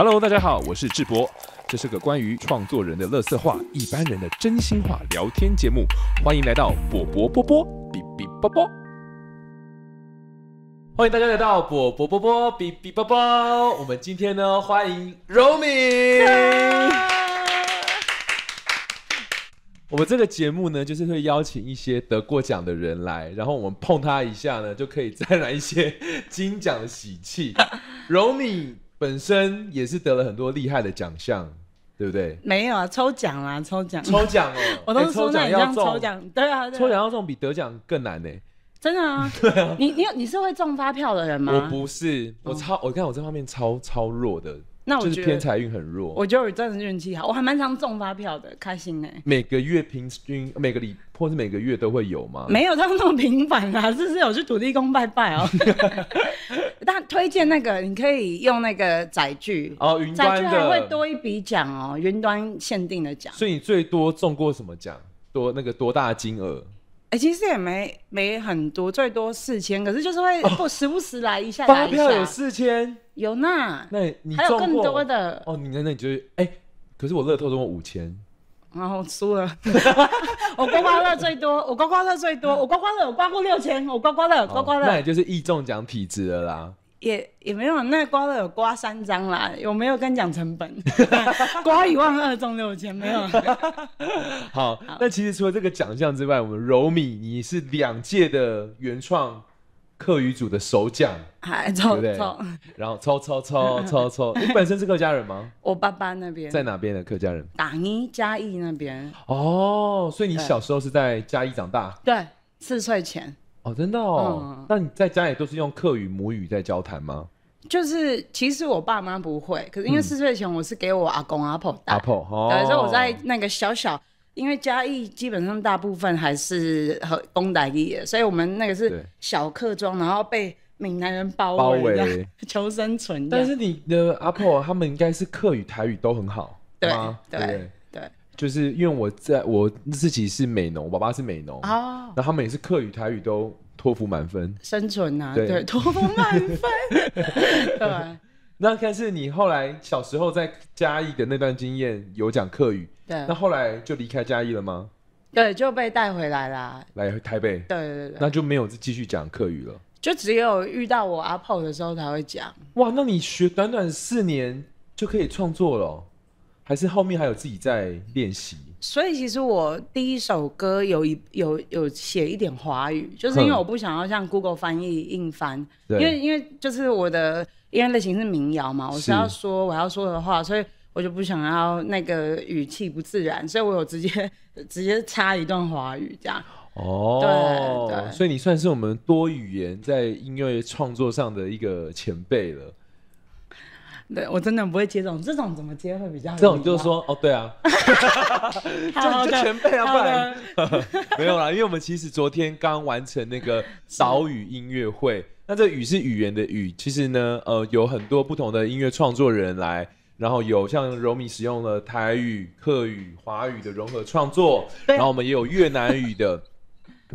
Hello，大家好，我是智博，这是个关于创作人的乐色话、一般人的真心话聊天节目，欢迎来到波波波波比比波波，欢迎大家来到波波波波比比波波。我们今天呢，欢迎 Romi。我们这个节目呢，就是会邀请一些得过奖的人来，然后我们碰他一下呢，就可以再来一些金奖的喜气，Romi。本身也是得了很多厉害的奖项，对不对？没有啊，抽奖啦，抽奖，抽奖哦！我都抽你要中，抽奖对啊，抽奖要中比得奖更难呢。真的啊，对啊。你你你是会中发票的人吗？我不是，我超我看我这方面超超弱的，那我就是偏财运很弱。我觉得我真的运气好，我还蛮常中发票的，开心呢。每个月平均每个礼或是每个月都会有吗？没有，他那么频繁啊！这是有去土地公拜拜哦。推荐那个，你可以用那个载具哦，载具还会多一笔奖哦，云端限定的奖。所以你最多中过什么奖？多那个多大金额？哎，其实也没没很多，最多四千，可是就是会不时不时来一下。发票有四千，有那？那你还有更多的？哦，你那那你就哎，可是我乐透中了五千，然后输了。我刮刮乐最多，我刮刮乐最多，我刮刮乐刮过六千，我刮刮乐刮刮乐，那也就是易中奖体质的啦。也也没有，那刮了有刮三张啦，有没有跟讲成本？刮 一万二中六千，没有。好，那其实除了这个奖项之外，我们柔米你是两届的原创客语组的首奖，对不对？然后抽抽抽抽抽，你本身是客家人吗？我爸爸那边在哪边的客家人？打尼嘉义那边。哦，所以你小时候是在嘉义长大？对，四岁前。哦，真的哦。那你在家里都是用客语母语在交谈吗？就是，其实我爸妈不会，可是因为四岁前我是给我阿公阿婆带，所以我在那个小小，因为嘉义基本上大部分还是和公台的，所以我们那个是小客庄，然后被闽南人包围，求生存。但是你的阿婆他们应该是客语台语都很好，对吗？对。就是因为我在我自己是美我爸爸是美农、哦、然后他们也是客语台语都托福满分，生存呐，对，托福满分，对。那但是你后来小时候在嘉义的那段经验有讲客语，对。那后来就离开嘉义了吗？对，就被带回来啦，来台北，对对对，那就没有继续讲客语了，就只有遇到我阿婆的时候才会讲。哇，那你学短短四年就可以创作了。还是后面还有自己在练习，所以其实我第一首歌有一有有写一点华语，就是因为我不想要像 Google 翻译硬翻，因为因为就是我的音乐类型是民谣嘛，我是要说我要说的话，所以我就不想要那个语气不自然，所以我有直接 直接插一段华语这样。哦，对对，所以你算是我们多语言在音乐创作上的一个前辈了。对，我真的不会接这种，这种怎么接会比较好？这种就是说，哦，对啊，就就前辈啊，不然 没有啦。因为我们其实昨天刚完成那个 岛屿音乐会，那这语是语言的语，其实呢，呃，有很多不同的音乐创作人来，然后有像柔米使用了台语、客语、华语的融合创作，然后我们也有越南语的，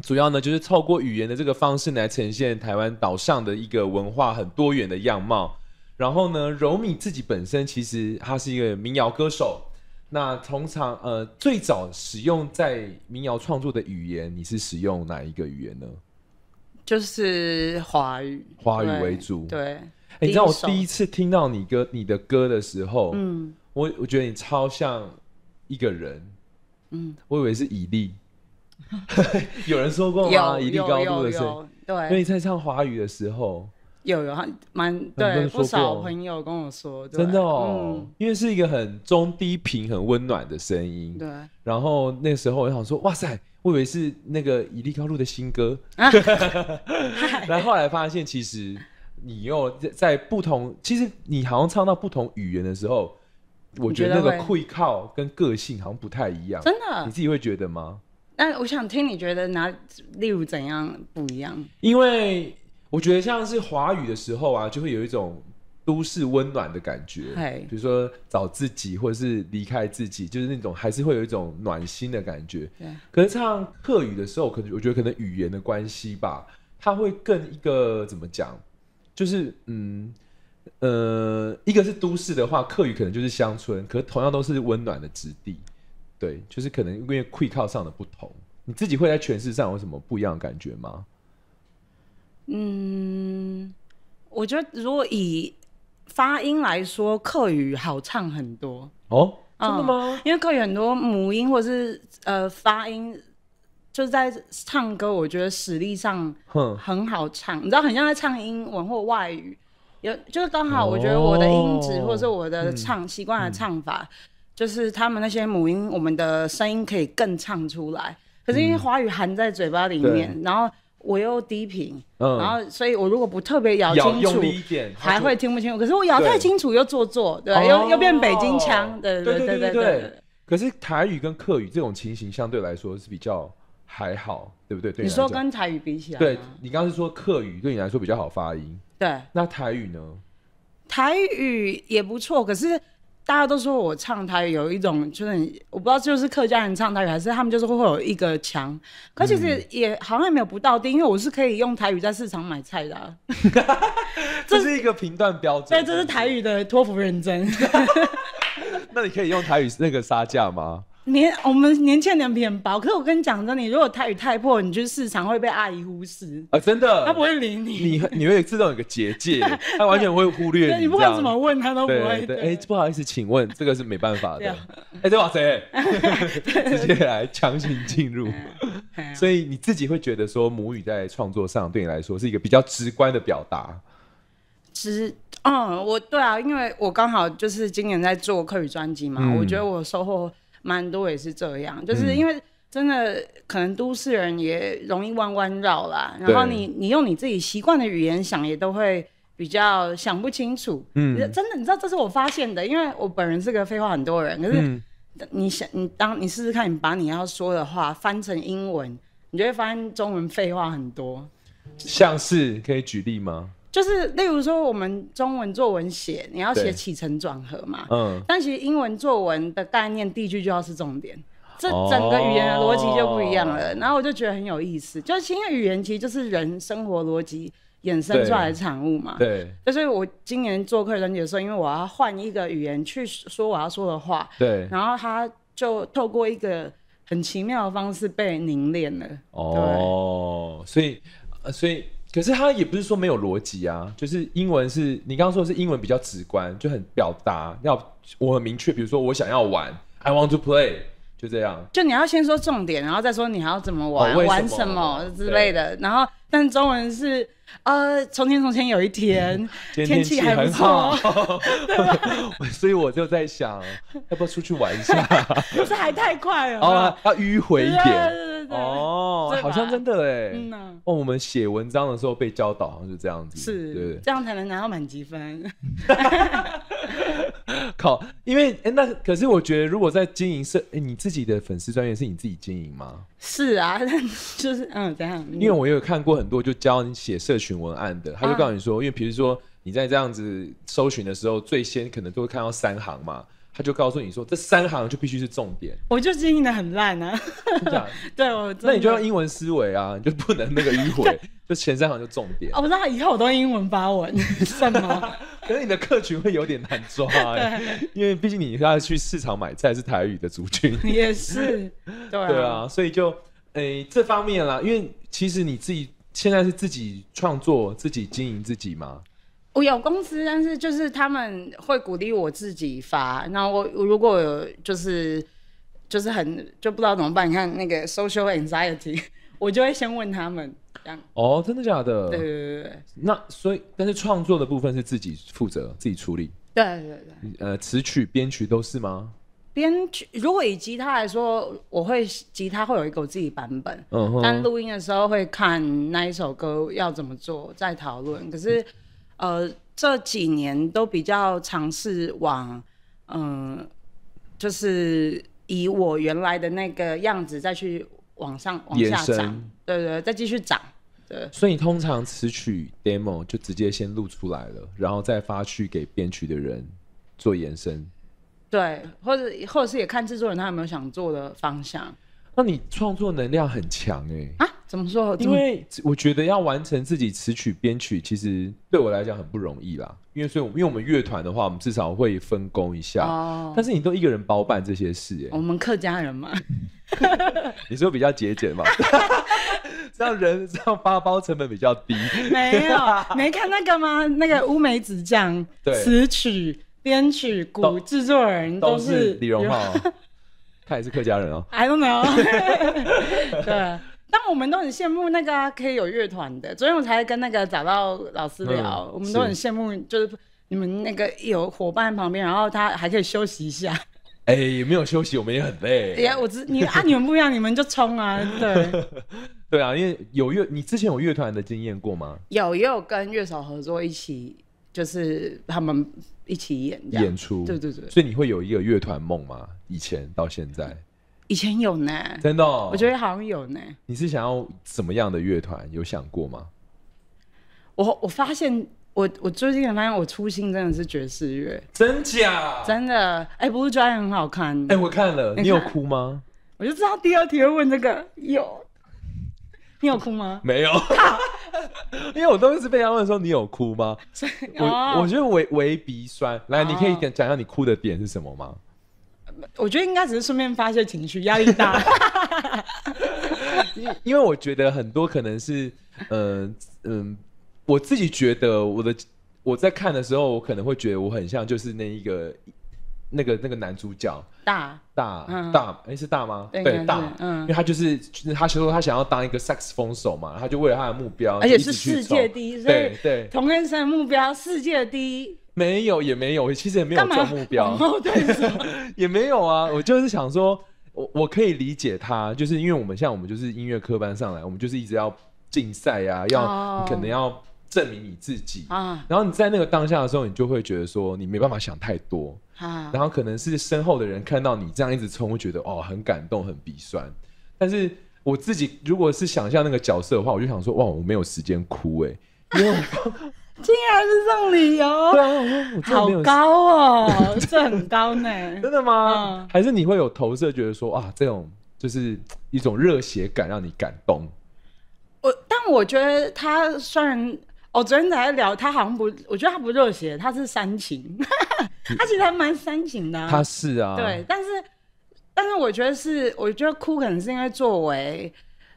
主要呢就是透过语言的这个方式来呈现台湾岛上的一个文化很多元的样貌。然后呢，柔米自己本身其实他是一个民谣歌手。那通常，呃，最早使用在民谣创作的语言，你是使用哪一个语言呢？就是华语，华语为主。对，哎，你知道我第一次听到你歌、你的歌的时候，嗯，我我觉得你超像一个人，嗯，我以为是以利。有人说过吗？以利高度的音，对，为你在唱华语的时候。有有，还蛮对不少朋友跟我说，真的哦，因为是一个很中低频、很温暖的声音。对，然后那时候我想说，哇塞，我以为是那个以立高露的新歌。然后后来发现，其实你又在不同，其实你好像唱到不同语言的时候，我觉得那个会靠跟个性好像不太一样，真的，你自己会觉得吗？但我想听你觉得哪，例如怎样不一样？因为。我觉得像是华语的时候啊，就会有一种都市温暖的感觉。比如说找自己，或者是离开自己，就是那种还是会有一种暖心的感觉。可是唱客语的时候，可能我觉得可能语言的关系吧，它会更一个怎么讲？就是嗯呃，一个是都市的话，客语可能就是乡村，可同样都是温暖的质地。对，就是可能因为会靠上的不同，你自己会在诠释上有什么不一样的感觉吗？嗯，我觉得如果以发音来说，客语好唱很多哦，真的吗？因为客语很多母音或者是呃发音，就是在唱歌，我觉得实力上很很好唱，你知道，很像在唱英文或外语，有就是刚好，我觉得我的音质或者是我的唱习惯的唱法，就是他们那些母音，我们的声音可以更唱出来。可是因为华语含在嘴巴里面，然后。我又低频，然后所以我如果不特别咬清楚，还会听不清楚。可是我咬太清楚又做作，对又又变北京腔，对对对对对。可是台语跟客语这种情形相对来说是比较还好，对不对？你说跟台语比起来，对你刚刚是说客语对你来说比较好发音，对？那台语呢？台语也不错，可是。大家都说我唱台有一种，就是我不知道，就是客家人唱台语还是他们就是会会有一个墙，可其实也好像也没有不到地，因为我是可以用台语在市场买菜的。这是一个评断标准。对，这是台语的托福认证。那你可以用台语那个杀价吗？年我们年轻人皮很薄，可是我跟你讲真的，你如果太语太破，你去市场会被阿姨忽视啊！真的，他不会理你，你你会自动有个结界，他完全会忽略你。你不管怎么问他都不会。对，哎，不好意思，请问这个是没办法的。哎，对吧？谁直接来强行进入？所以你自己会觉得说母语在创作上对你来说是一个比较直观的表达。直。嗯，我对啊，因为我刚好就是今年在做客语专辑嘛，我觉得我收获。蛮多也是这样，就是因为真的可能都市人也容易弯弯绕啦。然后你你用你自己习惯的语言想，也都会比较想不清楚。嗯，真的你知道这是我发现的，因为我本人是个废话很多人。可是你想你当你试试看，你把你要说的话翻成英文，你就会发现中文废话很多。像是可以举例吗？就是，例如说，我们中文作文写，你要写起承转合嘛。嗯。但其实英文作文的概念，第一句就要是重点，这整个语言的逻辑就不一样了。然后我就觉得很有意思，就是因为语言其实就是人生活逻辑衍生出来的产物嘛。对。就是我今年做客人时候，因为我要换一个语言去说我要说的话。对。然后他就透过一个很奇妙的方式被凝练了。哦。所以，所以。可是他也不是说没有逻辑啊，就是英文是你刚刚说的是英文比较直观，就很表达，要我很明确，比如说我想要玩，I want to play，就这样。就你要先说重点，然后再说你还要怎么玩，玩什么之类的。然后，但中文是。呃，从前从前有一天天气还很好，所以我就在想，要不要出去玩一下？不是还太快了？哦，要迂回一点。对对对对哦，好像真的哎。嗯呐。哦，我们写文章的时候被教导像就这样子，是，这样才能拿到满积分。靠，因为哎那可是我觉得，如果在经营社，哎你自己的粉丝专业是你自己经营吗？是啊，就是嗯，怎样。因为我也有看过很多，就教你写社群文案的，他就告诉你说，因为比如说你在这样子搜寻的时候，最先可能都会看到三行嘛。他就告诉你说，这三行就必须是重点。我就经营的很烂啊，对我。那你就用英文思维啊，你就不能那个迂回，就前三行就重点。哦，那以后我都英文发文，什吗？可是你的客群会有点难抓，对，因为毕竟你要去市场买菜是台语的族群。也是，对。對啊，所以就诶这方面啦，因为其实你自己现在是自己创作、自己经营自己嘛。我有公司，但是就是他们会鼓励我自己发。那我如果就是就是很就不知道怎么办，你看那个 social anxiety，我就会先问他们这样。哦，真的假的？对对对对对。那所以，但是创作的部分是自己负责，自己处理。对对对。呃，词曲编曲都是吗？编曲如果以吉他来说，我会吉他会有一个我自己版本，但录音的时候会看那一首歌要怎么做，再讨论。可是。呃，这几年都比较尝试往，嗯，就是以我原来的那个样子再去往上、往下涨，对对，再继续涨，对。所以你通常词曲 demo 就直接先录出来了，然后再发去给编曲的人做延伸，对，或者或者是也看制作人他有没有想做的方向。那你创作能量很强哎。啊。怎么说？因为我觉得要完成自己词曲编曲，其实对我来讲很不容易啦。因为所以我因为我们乐团的话，我们至少会分工一下。哦。但是你都一个人包办这些事，哎。我们客家人嘛。你说比较节俭嘛？哈 这样人这样发包成本比较低。没有，没看那个吗？那个乌梅子酱，词曲编曲鼓制作人都是李荣浩，他也是客家人哦。I don't know。对。但我们都很羡慕那个可以有乐团的，昨天我才跟那个找到老师聊。我们都很羡慕，就是你们那个有伙伴旁边，然后他还可以休息一下。哎，没有休息，我们也很累。哎，呀，我知你啊，你们不一样，你们就冲啊！对，对啊，因为有乐，你之前有乐团的经验过吗？有，也有跟乐手合作一起，就是他们一起演演出。对对对。所以你会有一个乐团梦吗？以前到现在？以前有呢，真的，我觉得好像有呢。你是想要什么样的乐团？有想过吗？我我发现，我我最近才发现，我初心真的是爵士乐，真假？真的。哎不是 u e 很好看，哎，我看了，你有哭吗？我就知道第二题会问这个，有。你有哭吗？没有，因为我都一直被他问说你有哭吗？我我觉得唯唯鼻酸。来，你可以讲讲讲你哭的点是什么吗？我觉得应该只是顺便发泄情绪，压力大。因为我觉得很多可能是，呃，嗯，我自己觉得我的我在看的时候，我可能会觉得我很像就是那一个那个那个男主角，大大大，你是大吗？对，大，嗯，因为他就是他，他说他想要当一个 s e x 风手嘛，他就为了他的目标，而且是世界第一，对对，同人生目标，世界第一。没有也没有，其实也没有做目标。也没有啊。我就是想说，我我可以理解他，就是因为我们像在我们就是音乐科班上来，我们就是一直要竞赛啊，要可能要证明你自己啊。然后你在那个当下的时候，你就会觉得说你没办法想太多啊。然后可能是身后的人看到你这样一直冲，会觉得哦很感动很鼻酸。但是我自己如果是想象那个角色的话，我就想说哇我没有时间哭哎，因为。竟然送礼哦！对啊，好高哦，这很高呢。真的吗？还是你会有投射，觉得说啊，这种就是一种热血感，让你感动。我但我觉得他虽然，我昨天在聊他好像不，我觉得他不热血，他是煽情，他其实还蛮煽情的。他是啊，对，但是但是我觉得是，我觉得哭可能是因为作为。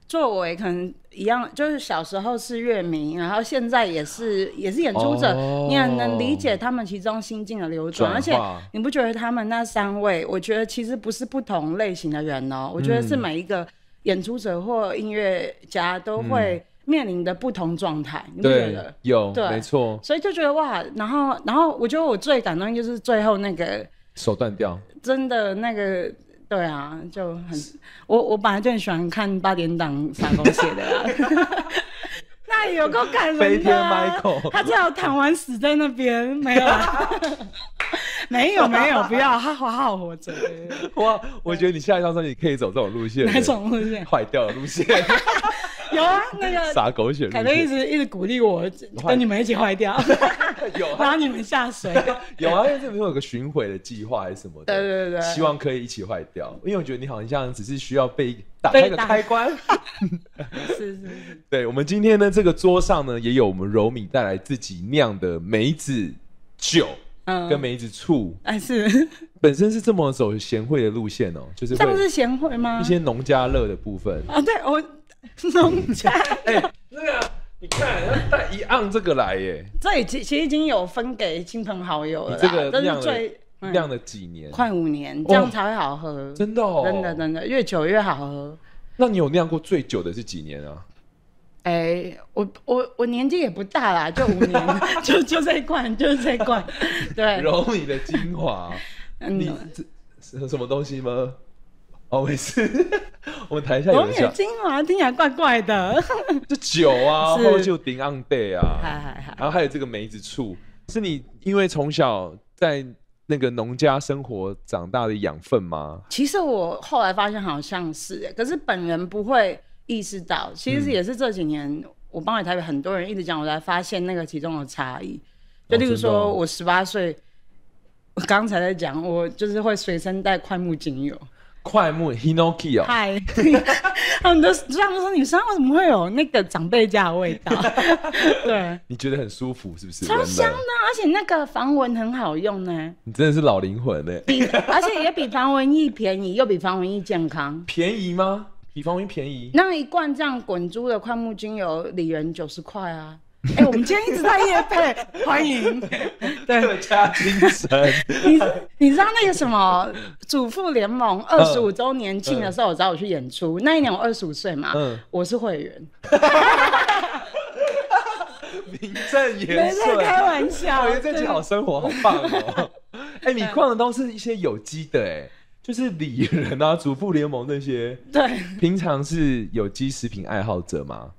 作为可能一样，就是小时候是乐迷，然后现在也是也是演出者，你很能理解他们其中心境的流转。而且你不觉得他们那三位，我觉得其实不是不同类型的人哦，我觉得是每一个演出者或音乐家都会面临的不同状态。你觉得有？对，没错。所以就觉得哇，然后然后我觉得我最感动就是最后那个手断掉，真的那个。对啊，就很我我本来就很喜欢看八点档傻狗写的啊，那有够感人啊！他最后弹完死在那边，没有，没有没有，不要他好好活着。我我觉得你下一张综艺可以走这种路线，哪种路线？坏掉的路线。有啊，那个 撒狗血，可能一直一直鼓励我 跟你们一起坏掉，有拉你们下水。有啊，因为这有个巡回的计划还是什么的，对对对，希望可以一起坏掉。因为我觉得你好像只是需要被打开个开关。是是，对，我们今天呢，这个桌上呢，也有我们柔米带来自己酿的梅子酒，嗯，跟梅子醋，哎，是，本身是这么走贤惠的路线哦，就是上是贤惠吗？一些农家乐的部分啊，对我。农家哎，那个你看，带一按这个来耶。对，其其实已经有分给亲朋好友了，这个是最酿了几年？快五年，这样才会好喝。真的？真的哦，真的，越久越好喝。那你有酿过最久的是几年啊？哎，我我我年纪也不大啦，就五年，就就一罐，就是一罐。对，揉你的精华。你是是什么东西吗？哦，没事，我们谈一下。龙眼精华听起来怪怪的，这酒啊，然后就丁暗贝啊，好，好，好。然后还有这个梅子醋，是你因为从小在那个农家生活长大的养分吗？其实我后来发现好像是，可是本人不会意识到。其实也是这几年我帮了台北很多人，一直讲，我才发现那个其中的差异。就例如说，我十八岁，我刚才在讲，我就是会随身带快木精油。快木 Hinoki 哦，嗨，他 们都这样说，你身上为什么会有那个长辈家的味道？对，你觉得很舒服是不是？超香的，而且那个防蚊很好用呢。你真的是老灵魂比而且也比防蚊液便宜，又比防蚊液健康。便宜吗？比防蚊液便宜？那一罐这样滚珠的快木精油，里元九十块啊。哎，我们今天一直在夜配，欢迎客家精神。你你知道那个什么祖父联盟二十五周年庆的时候，我找我去演出。那一年我二十五岁嘛，嗯，我是会员。名正言顺。在开玩笑。得正其好，生活好棒哦。哎，你逛的都是一些有机的，哎，就是里人啊，主妇联盟那些。对。平常是有机食品爱好者吗？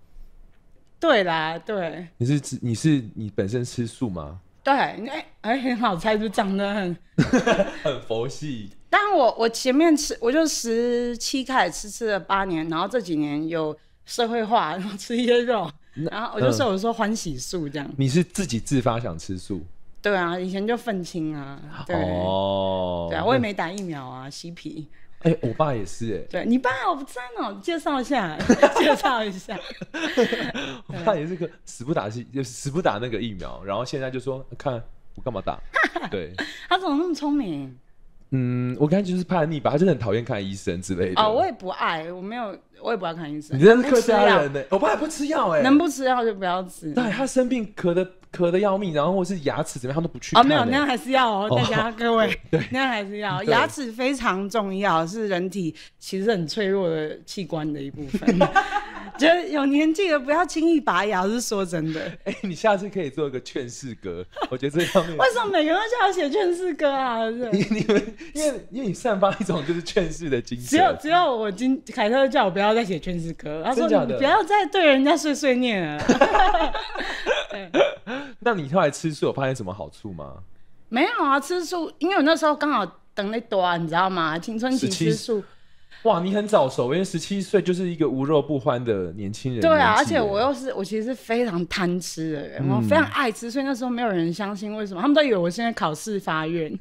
对啦，对。你是吃？你是你本身吃素吗？对，哎哎，很好猜，就长得很，很佛系。但我我前面吃，我就十七开始吃，吃了八年，然后这几年有社会化，然后吃一些肉，然后我就说我说欢喜素这样。你是自己自发想吃素？对啊，以前就愤青啊，对。哦。对啊，我也没打疫苗啊，嬉皮。哎，我爸也是哎，对你爸我不在呢，介绍一下，介绍一下。我爸也是个死不打鸡，就死不打那个疫苗，然后现在就说看我干嘛打？对，他怎么那么聪明？嗯，我感觉就是叛逆吧，他真的很讨厌看医生之类的。哦，我也不爱，我没有。我也不要看医生，你真是客家人的，我爸也不吃药哎，能不吃药就不要吃。对他生病咳的咳的要命，然后或是牙齿怎么样，他都不去啊，哦，没有，那样还是要哦，大家各位，那样还是要，牙齿非常重要，是人体其实很脆弱的器官的一部分。觉 得有年纪的不要轻易拔牙，是说真的。哎，你下次可以做一个劝世歌，我觉得这方面。为什么每个人都要写劝世歌啊？你你们因为因为你散发一种就是劝世的精神。只有只有我今凯特叫我不要。不要再写劝世歌，他说：“你不要再对人家碎碎念了。”哈那你后来吃素有发现什么好处吗？没有啊，吃素因为我那时候刚好等那段，你知道吗？青春期吃素。哇，你很早熟，因为十七岁就是一个无肉不欢的年轻人。对啊，而且我又是我其实是非常贪吃的人，我非常爱吃，所以那时候没有人相信为什么，他们都以为我现在考试发愿。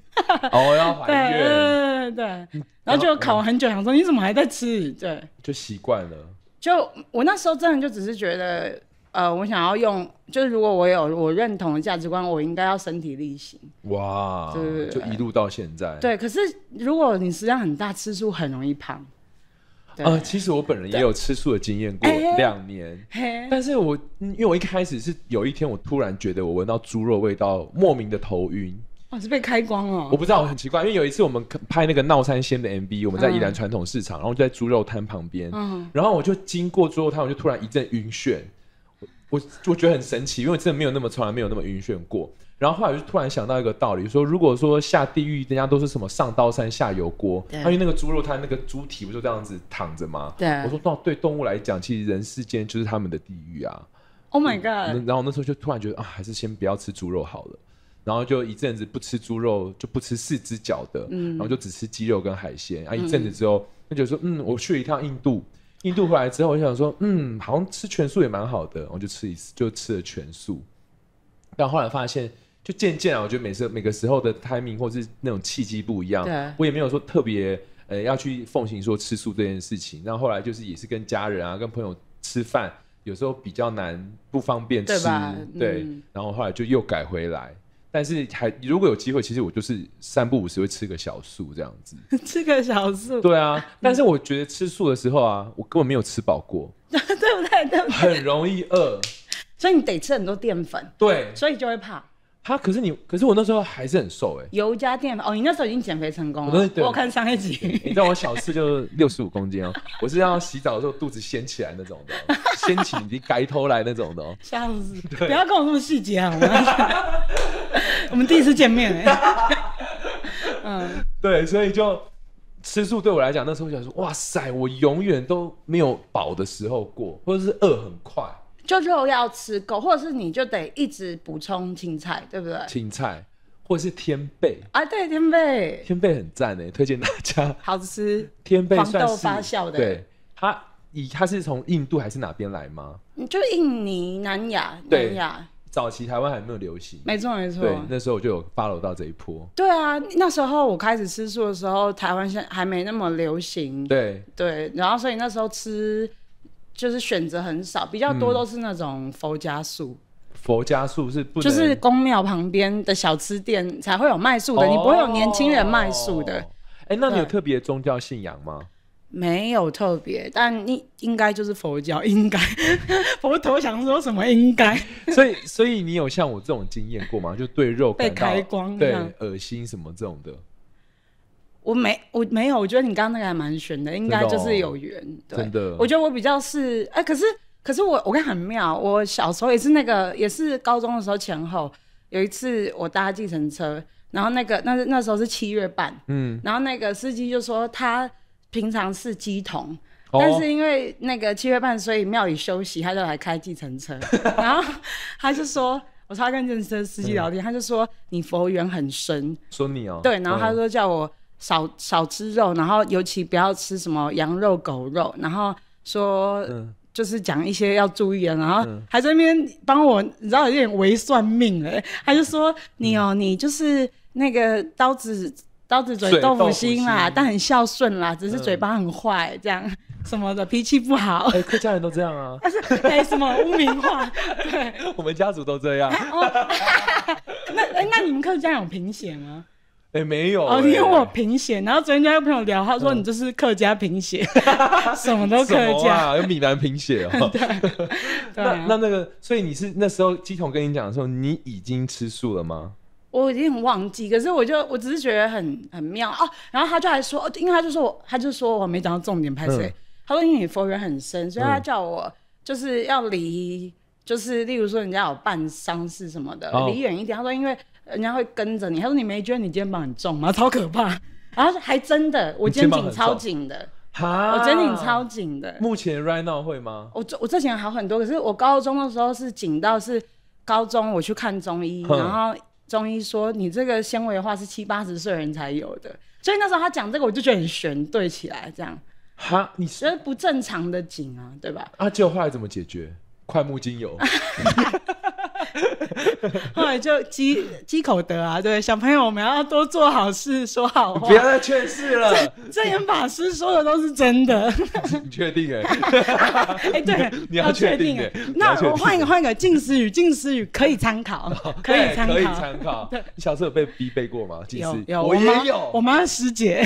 哦，要发愿。对对对然后就考了很久，想说你怎么还在吃？对，就习惯了。就我那时候真的就只是觉得。呃，我想要用，就是如果我有我认同的价值观，我应该要身体力行。哇，就一路到现在。对，可是如果你食量很大，吃素很容易胖。呃，其实我本人也有吃素的经验过两年，但是我因为我一开始是有一天我突然觉得我闻到猪肉味道，莫名的头晕。哦，是被开光了？我不知道，很奇怪。因为有一次我们拍那个《闹三鲜》的 MV，我们在宜兰传统市场，然后就在猪肉摊旁边，嗯，然后我就经过猪肉摊，我就突然一阵晕眩。我我觉得很神奇，因为真的没有那么从来没有那么晕眩过。然后后来就突然想到一个道理，说如果说下地狱，人家都是什么上刀山下油锅，因为那个猪肉它那个猪蹄不就这样子躺着吗？对，我说到对动物来讲，其实人世间就是他们的地狱啊。Oh my god！然后那时候就突然觉得啊，还是先不要吃猪肉好了。然后就一阵子不吃猪肉，就不吃四只脚的，然后就只吃鸡肉跟海鲜。啊，一阵子之后，他就说嗯，我去了一趟印度。印度回来之后，我就想说，嗯，好像吃全素也蛮好的，我就吃一次，就吃了全素。但后来发现，就渐渐啊，我觉得每次每个时候的 timing 或是那种契机不一样，我也没有说特别呃要去奉行说吃素这件事情。后后来就是也是跟家人啊、跟朋友吃饭，有时候比较难不方便吃，对，然后后来就又改回来。但是还如果有机会，其实我就是三不五时会吃个小素这样子，吃个小素。对啊，但是我觉得吃素的时候啊，我根本没有吃饱过，对不对？很容易饿，所以你得吃很多淀粉。对，所以就会怕。他可是你，可是我那时候还是很瘦哎。油家店哦，你那时候已经减肥成功了。我看上一集。你知道我小吃就六十五公斤哦，我是要洗澡的时候肚子掀起来那种的，掀起你盖头来那种的。笑死！不要跟我那么细节啊，我 们我们第一次见面哎。嗯，对，所以就吃素对我来讲，那时候我想说，哇塞，我永远都没有饱的时候过，或者是饿很快。就肉要吃够，或者是你就得一直补充青菜，对不对？青菜，或者是天贝啊，对，天贝，天贝很赞诶，推荐大家。好吃。天贝黄豆发酵的。对，它以它是从印度还是哪边来吗？就印尼南亚，南亚。早期台湾还没有流行。没错没错。对，那时候我就有发 w 到这一波。对啊，那时候我开始吃素的时候，台湾现还没那么流行。对。对，然后所以那时候吃。就是选择很少，比较多都是那种佛家树，佛家树是不就是宫庙旁边的小吃店才会有卖树的，你不会有年轻人卖树的。哎，那你有特别宗教信仰吗？没有特别，但应应该就是佛教，应该佛头想说什么应该。所以，所以你有像我这种经验过吗？就对肉被开光对恶心什么这种的。我没，我没有，我觉得你刚刚那个还蛮玄的，应该就是有缘。真的，我觉得我比较是哎，可是可是我我看很妙，我小时候也是那个，也是高中的时候前后有一次我搭计程车，然后那个那那时候是七月半，嗯，然后那个司机就说他平常是鸡童，但是因为那个七月半所以庙宇休息，他就来开计程车，然后他就说我他跟计程车司机聊天，他就说你佛缘很深，说你哦，对，然后他说叫我。少少吃肉，然后尤其不要吃什么羊肉、狗肉，然后说就是讲一些要注意的，然后还在那边帮我，你知道有点微算命嘞，他就说你哦，你就是那个刀子刀子嘴豆腐心啦，但很孝顺啦，只是嘴巴很坏这样，什么的脾气不好。客家人都这样啊，没什么污名化，对，我们家族都这样。那哎，那你们客家有贫血吗？哎，没有，因为我贫血。然后昨天跟朋友聊，他说你这是客家贫血，什么都客家，有闽南贫血哦。对，那那那个，所以你是那时候鸡童跟你讲的时候，你已经吃素了吗？我已经忘记，可是我就我只是觉得很很妙哦。然后他就还说，因为他就说我，他就说我没讲到重点，拍谁？他说因为你佛缘很深，所以他叫我就是要离，就是例如说人家有办丧事什么的，离远一点。他说因为。人家会跟着你。他说：“你没觉得你肩膀很重吗？超可怕。”啊，还真的，我肩颈超紧的。哈，我肩颈超紧的。目前 right now 会吗？我我之前好很多，可是我高中的时候是紧到是高中我去看中医，然后中医说你这个纤维化是七八十岁人才有的，所以那时候他讲这个我就觉得很悬，对起来这样。哈，你觉得不正常的紧啊，对吧？啊，旧坏怎么解决？快木精油。后来就积积口德啊，对小朋友，我们要多做好事，说好话。不要再劝世了，正言法师说的都是真的。你确定 哎？哎对，你要确定哎。那我换一个，换一个近思语，近思语可以参考，可以可以参考。你小时候被逼背过吗？近思语？有我也有。我妈师姐，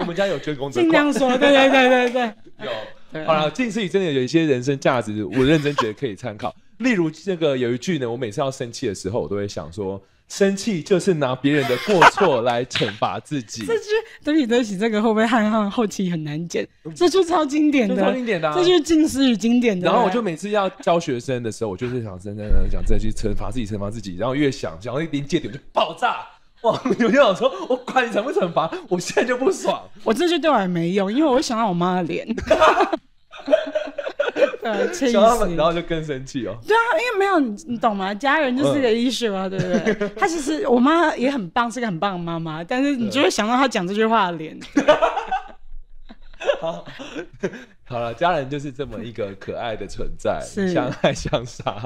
我们家有捐功德。尽量说，对对对对对。有。好了，近似语真的有一些人生价值，我认真觉得可以参考。例如这个有一句呢，我每次要生气的时候，我都会想说，生气就是拿别人的过错来惩罚自己。这句起，对不起”，这个会不会汉汉后期很难剪？这句超经典的，超经典的，这句近似于经典的。然后我就每次要教学生的时候，我就是想真真的想这去惩罚自己，惩罚自己。然后越想，想到一点界点，就爆炸。哇，我就老说，我管你怎么惩罚，我现在就不爽。我这句对我没用，因为我会想到我妈的脸。呃，切。然后就更生气哦。对啊，因为没有你，你懂吗？家人就是一个 i s s u 啊，对不对？他其实我妈也很棒，是个很棒的妈妈，但是你就会想到她讲这句话的脸。好，好了，家人就是这么一个可爱的存在，相爱相杀。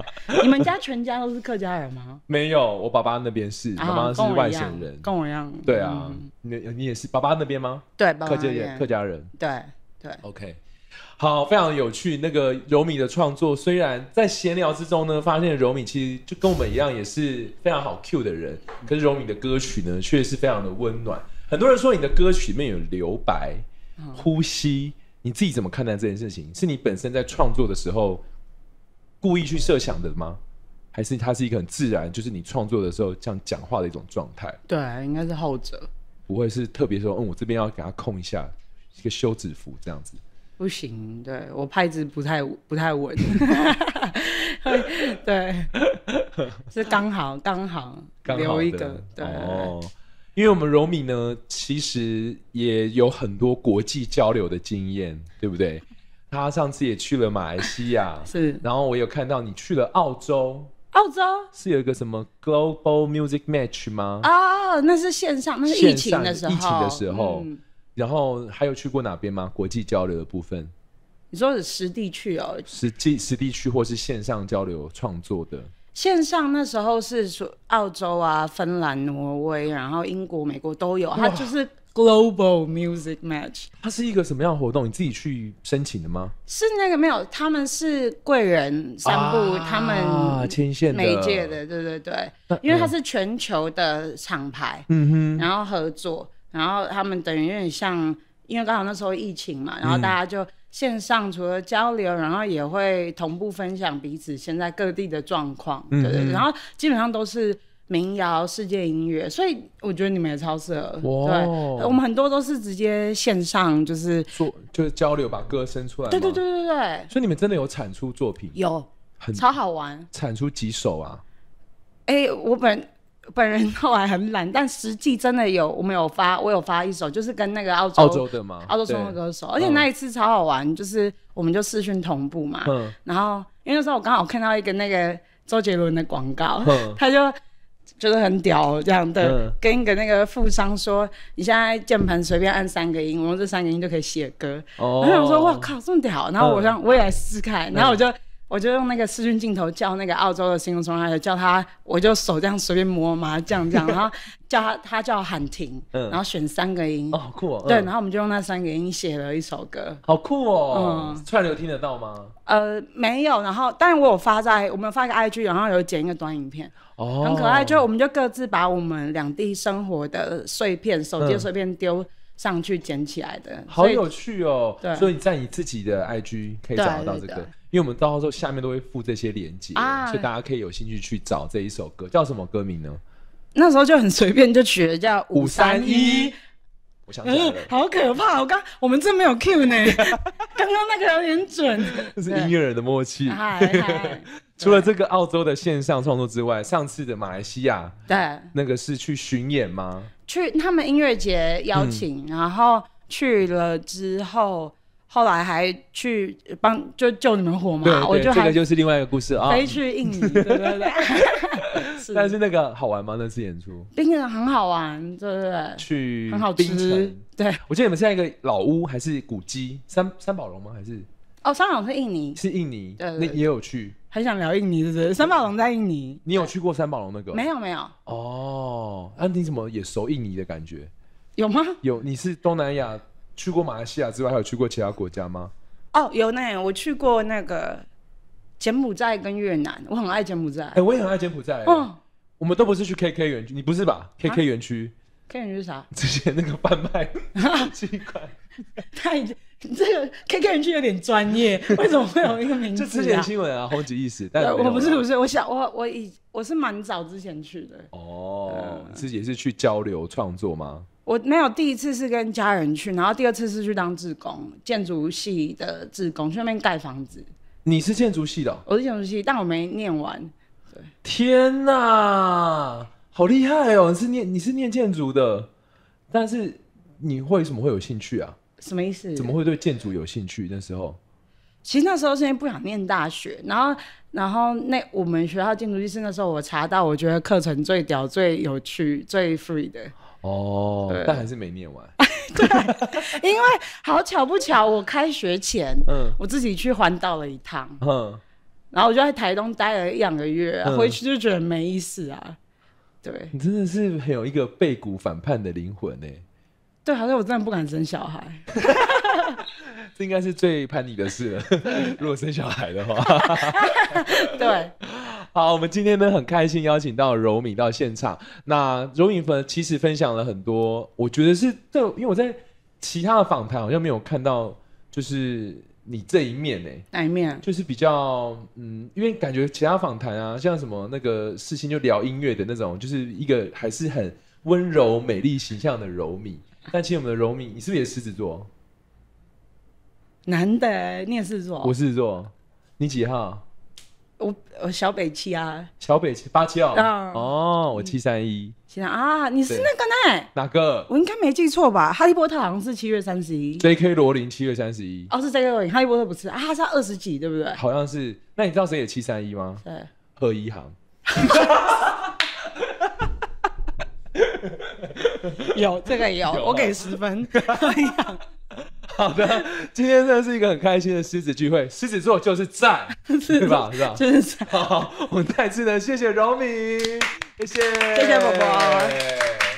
你们家全家都是客家人吗？没有，我爸爸那边是，妈妈是外省人，跟我一样。对啊，你你也是爸爸那边吗？对，客家人，客家人。对对，OK。好，非常有趣。那个柔米的创作，虽然在闲聊之中呢，发现柔米其实就跟我们一样，也是非常好 Q 的人。可是柔米的歌曲呢，却是非常的温暖。很多人说你的歌曲里面有留白、呼吸，你自己怎么看待这件事情？是你本身在创作的时候故意去设想的吗？还是它是一个很自然，就是你创作的时候这样讲话的一种状态？对，应该是后者。不会是特别说，嗯，我这边要给他空一下一个休止符这样子。不行，对我拍子不太不太稳，对，是刚好刚好留一个对。哦，因为我们柔米呢，其实也有很多国际交流的经验，对不对？他上次也去了马来西亚，是，然后我有看到你去了澳洲，澳洲是有一个什么 Global Music Match 吗？啊，那是线上，那是疫情的时候，疫情的时候。然后还有去过哪边吗？国际交流的部分？你说是实地去哦？实际实地去，或是线上交流创作的？线上那时候是说澳洲啊、芬兰、挪威，然后英国、美国都有。它就是 Global Music Match，它是一个什么样的活动？你自己去申请的吗？是那个没有？他们是贵人散步，他们牵线媒介的，对对对，因为它是全球的厂牌，嗯哼，然后合作。然后他们等于有点像，因为刚好那时候疫情嘛，然后大家就线上除了交流，然后也会同步分享彼此现在各地的状况，对對、对？然后基本上都是民谣、世界音乐，所以我觉得你们也超适合。对，我们很多都是直接线上，就是做就是交流，把歌生出来。对对对对对。所以你们真的有产出作品？有，很超好玩。产出几首啊？哎，我本。本人后来很懒，但实际真的有，我们有发，我有发一首，就是跟那个澳洲澳洲的吗？澳洲中文歌手，而且那一次超好玩，就是我们就视讯同步嘛。嗯。然后因为那时候我刚好看到一个那个周杰伦的广告，他就就是很屌这样的，跟一个那个富商说：“你现在键盘随便按三个音，我用这三个音就可以写歌。”哦。然后我说：“哇靠，这么屌！”然后我想我也来试看，然后我就。我就用那个视讯镜头叫那个澳洲的形容从来有叫他，我就手这样随便摸麻将这样，然后叫他，他叫喊停，然后选三个音，哦，好酷哦！对，然后我们就用那三个音写了一首歌，好酷哦，嗯，串流听得到吗？呃，没有，然后，但是我有发在我们发一个 IG，然后有剪一个短影片，哦，很可爱，就我们就各自把我们两地生活的碎片，手机碎片丢。上去捡起来的，好有趣哦！对，所以在你自己的 IG 可以找得到这个，因为我们到时候下面都会附这些链接，所以大家可以有兴趣去找这一首歌，叫什么歌名呢？那时候就很随便就取了叫五三一，我想想，好可怕！我刚我们这没有 Q 呢，刚刚那个有点准，这 是音乐人的默契。除了这个澳洲的线上创作之外，上次的马来西亚，对，那个是去巡演吗？去他们音乐节邀请，然后去了之后，后来还去帮就救你们火嘛，我就这个就是另外一个故事啊，飞去印尼，对对对。但是那个好玩吗？那次演出？冰城很好玩，对不对？去好吃。对，我记得你们现在一个老屋还是古迹，三三宝龙吗？还是？哦，三宝垄是印尼，是印尼，那也有去。还想聊印尼是不是？三宝龙在印尼，你有去过三宝龙那个？没有没有。哦，那你怎么也熟印尼的感觉？有吗？有，你是东南亚去过马来西亚之外，还有去过其他国家吗？哦，有呢，我去过那个柬埔寨跟越南，我很爱柬埔寨。哎，我也很爱柬埔寨。嗯，我们都不是去 KK 园区，你不是吧？KK 园区，KK 园区啥？之前那个贩卖机关。他已经。这个 KK 人去有点专业，为什么会有一个名字？就之前新闻啊，轰起一时。但我不是不是，我想我我以我是蛮早之前去的。哦，自己是去交流创作吗？我没有，第一次是跟家人去，然后第二次是去当志工，建筑系的志工去那边盖房子。你是建筑系的？我是建筑系，但我没念完。对，天哪，好厉害哦！你是念你是念建筑的，但是你会什么会有兴趣啊？什么意思？怎么会对建筑有兴趣？那时候，其实那时候因为不想念大学。然后，然后那我们学校建筑系是那时候我查到，我觉得课程最屌、最有趣、最 free 的。哦，但还是没念完。对，因为好巧不巧，我开学前，嗯，我自己去环岛了一趟，嗯，然后我就在台东待了一两个月，回去就觉得没意思啊。对你真的是很有一个背骨反叛的灵魂呢。对，好像我真的不敢生小孩。这应该是最叛逆的事了。如果生小孩的话，对。好，我们今天呢很开心邀请到柔米到现场。那柔敏分其实分享了很多，我觉得是这，因为我在其他的访谈好像没有看到，就是你这一面呢。哪一面？就是比较嗯，因为感觉其他访谈啊，像什么那个事情就聊音乐的那种，就是一个还是很温柔美丽形象的柔米。但请我们的柔敏，你是不是也狮子座？男的，你也狮子座？我狮子座，你几号？我我小北七啊。小北七八七号。啊哦，我七三一。七三啊，你是那个呢？哪个？我应该没记错吧？《哈利波特》好像是七月三十一。J.K. 罗琳七月三十一。哦，是 J.K. 罗琳，《哈利波特》不是啊？他是二十几，对不对？好像是。那你知道谁也七三一吗？对，贺一航。有这个有，我给十分 好的，今天真的是一个很开心的狮子聚会。狮子座就是赞，对吧？是吧？就是好，我们再次的谢谢柔 o 谢谢，谢谢宝宝。